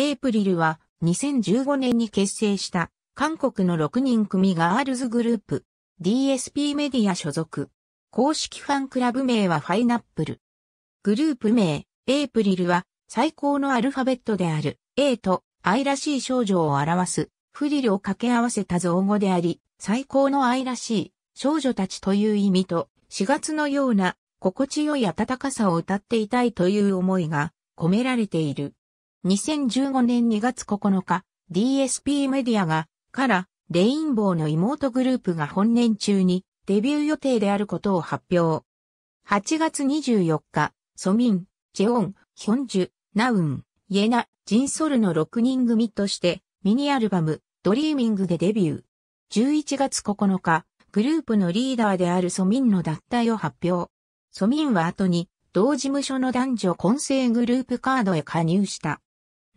エイプリルは2015年に結成した韓国の6人組ガールズグループ DSP メディア所属。公式ファンクラブ名はファイナップル。グループ名エイプリルは最高のアルファベットである A と愛らしい少女を表すフリルを掛け合わせた造語であり最高の愛らしい少女たちという意味と4月のような心地よい暖かさを歌っていたいという思いが込められている。2015年2月9日、DSP メディアが、から、レインボーの妹グループが本年中にデビュー予定であることを発表。8月24日、ソミン、ジェオン、ヒョンジュ、ナウン、イエナ、ジンソルの6人組として、ミニアルバム、ドリーミングでデビュー。11月9日、グループのリーダーであるソミンの脱退を発表。ソミンは後に、同事務所の男女混成グループカードへ加入した。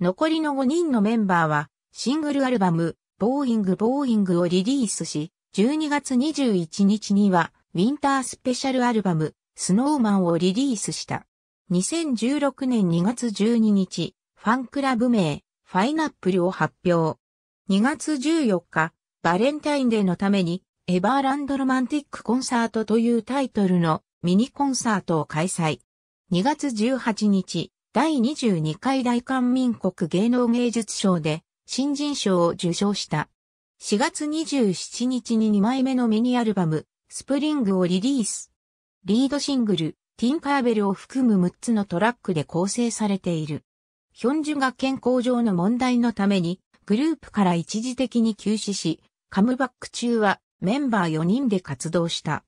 残りの5人のメンバーは、シングルアルバム、ボーイングボーイングをリリースし、12月21日には、ウィンタースペシャルアルバム、スノーマンをリリースした。2016年2月12日、ファンクラブ名、ファイナップルを発表。2月14日、バレンタインデーのために、エバーランドロマンティックコンサートというタイトルのミニコンサートを開催。2月18日、第22回大韓民国芸能芸術賞で新人賞を受賞した。4月27日に2枚目のミニアルバム、スプリングをリリース。リードシングル、ティンカーベルを含む6つのトラックで構成されている。ヒョンジュが健康上の問題のために、グループから一時的に休止し、カムバック中はメンバー4人で活動した。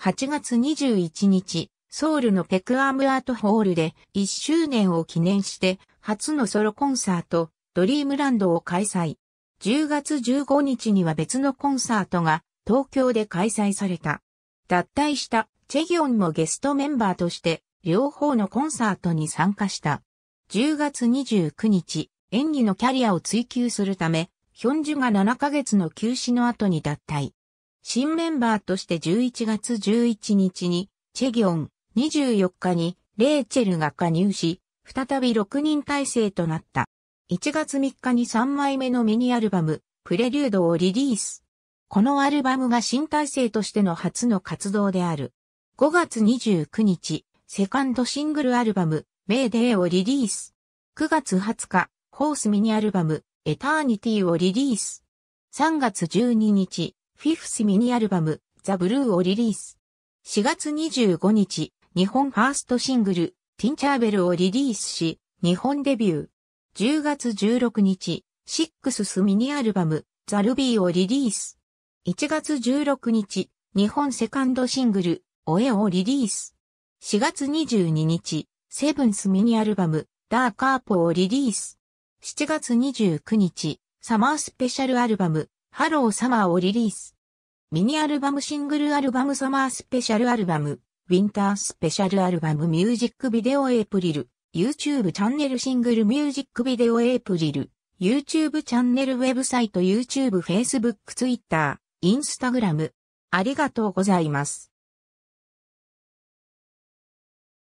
8月21日、ソウルのペクアームアートホールで1周年を記念して初のソロコンサート、ドリームランドを開催。10月15日には別のコンサートが東京で開催された。脱退したチェギョンもゲストメンバーとして両方のコンサートに参加した。10月29日、演技のキャリアを追求するため、ヒョンジュが7ヶ月の休止の後に脱退。新メンバーとして11月11日に、チェギョン、24日にレーチェルが加入し、再び6人体制となった。1月3日に3枚目のミニアルバム、プレリュードをリリース。このアルバムが新体制としての初の活動である。5月29日、セカンドシングルアルバム、メーデーをリリース。9月20日、ホースミニアルバム、エターニティをリリース。3月12日、フィフスミニアルバム、ザ・ブルーをリリース。4月25日、日本ファーストシングル、ティンチャーベルをリリースし、日本デビュー。10月16日、シックススミニアルバム、ザ・ルビーをリリース。1月16日、日本セカンドシングル、オエをリリース。4月22日、セブンスミニアルバム、ダーカーポをリリース。7月29日、サマースペシャルアルバム、ハローサマーをリリース。ミニアルバムシングルアルバムサマースペシャルアルバム、ウィンタースペシャルアルバムミュージックビデオエイプリル、YouTube チャンネルシングルミュージックビデオエイプリル、YouTube チャンネルウェブサイト YouTube、Facebook、Twitter、Instagram。ありがとうございます。